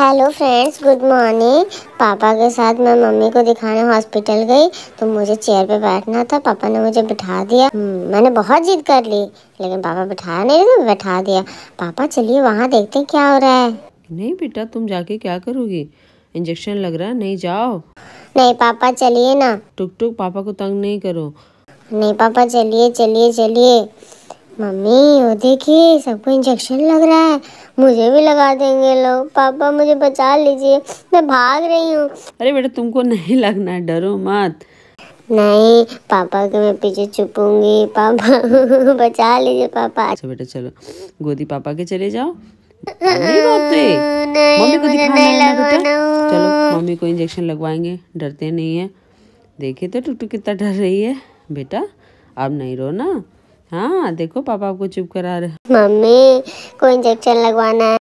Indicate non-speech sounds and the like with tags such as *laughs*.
hello friends good morning पापा के साथ मैं मम्मी को दिखाने हॉस्पिटल गई तो मुझे चेयर पे बैठना था पापा ने मुझे बिठा दिया हम्म, मैंने बहुत जिद कर ली लेकिन पापा बिठा नहीं तो बैठा दिया पापा चलिए वहाँ देखते हैं क्या हो रहा है नहीं बेटा तुम जाके क्या करोगी इंजेक्शन लग रहा है नहीं जाओ नहीं पापा चलिए ना टुक टुक पापा को तंग नहीं करो नहीं पापा चलिए चलिए चलिए मम्मी वो देखिए सबको इंजेक्शन लग रहा है मुझे भी लगा देंगे लोग पापा मुझे बचा लीजिए मैं भाग रही हूँ अरे बेटा तुमको नहीं लगना है डरो मत नहीं पापा के मैं पीछे छुपूंगी पापा *laughs* बचा लीजिए पापा अच्छा बेटा चलो गोदी पापा के चले जाओ मम्मी को चलो मम्मी को इंजेक्शन लगवाएंगे डरते नहीं है देखे तो टुटू कितना डर रही है बेटा अब नहीं रो ना हाँ देखो पापा आपको चुप करा रहे मम्मी को इंजेक्शन लगवाना है